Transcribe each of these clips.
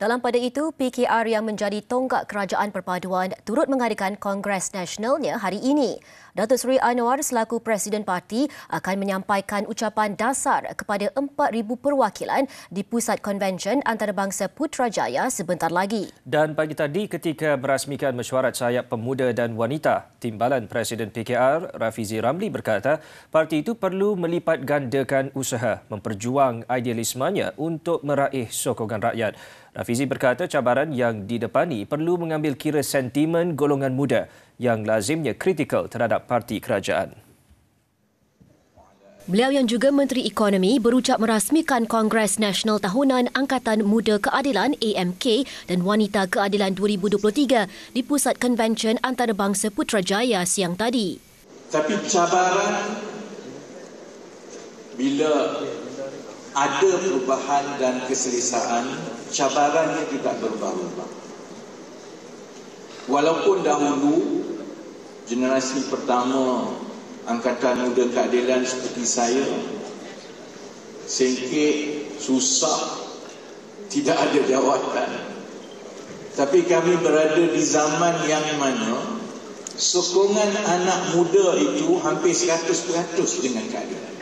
Dalam pada itu, PKR yang menjadi tonggak kerajaan perpaduan turut mengadakan Kongres Nasionalnya hari ini. Datuk Seri Anwar selaku Presiden Parti akan menyampaikan ucapan dasar kepada 4,000 perwakilan di Pusat Konvensyen Antarabangsa Putrajaya sebentar lagi. Dan pagi tadi ketika merasmikan mesyuarat sayap pemuda dan wanita, Timbalan Presiden PKR Rafizi Ramli berkata, parti itu perlu melipat gandakan usaha memperjuang idealismanya untuk meraih sokongan rakyat. Rafizi berkata cabaran yang didepani perlu mengambil kira sentimen golongan muda yang lazimnya kritikal terhadap parti kerajaan. Beliau yang juga Menteri Ekonomi berucap merasmikan Kongres Nasional Tahunan Angkatan Muda Keadilan AMK dan Wanita Keadilan 2023 di Pusat Convention Antarabangsa Putrajaya siang tadi. Tapi cabaran bila ada perubahan dan keselisaan cabarannya tidak berubah-ubah walaupun dahulu generasi pertama angkatan muda keadilan seperti saya sengkit susah tidak ada jawatan tapi kami berada di zaman yang mana sokongan anak muda itu hampir 100% dengan keadilan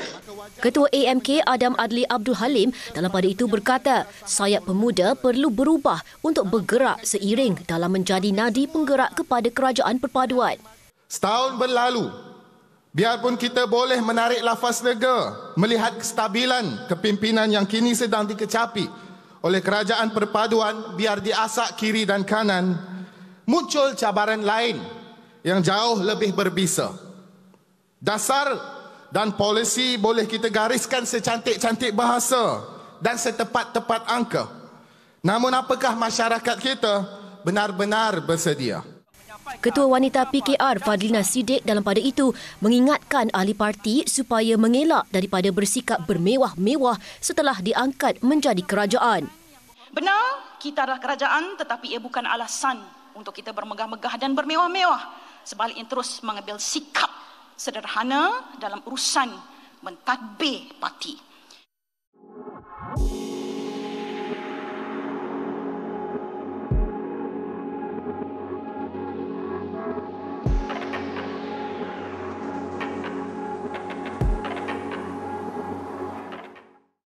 Ketua AMK Adam Adli Abdul Halim dalam pada itu berkata, sayap pemuda perlu berubah untuk bergerak seiring dalam menjadi nadi penggerak kepada kerajaan perpaduan. Setahun berlalu, biarpun kita boleh menarik lafaz lega melihat kestabilan kepimpinan yang kini sedang dikecapi oleh kerajaan perpaduan biar diasak kiri dan kanan, muncul cabaran lain yang jauh lebih berbisa. Dasar dan polisi boleh kita gariskan secantik-cantik bahasa dan setepat-tepat angka. Namun apakah masyarakat kita benar-benar bersedia? Ketua Wanita PKR Fadlina Sidik dalam pada itu mengingatkan ahli parti supaya mengelak daripada bersikap bermewah-mewah setelah diangkat menjadi kerajaan. Benar, kita adalah kerajaan tetapi ia bukan alasan untuk kita bermegah-megah dan bermewah-mewah. Sebaliknya terus mengambil sikap sederhana dalam urusan mentadbir parti.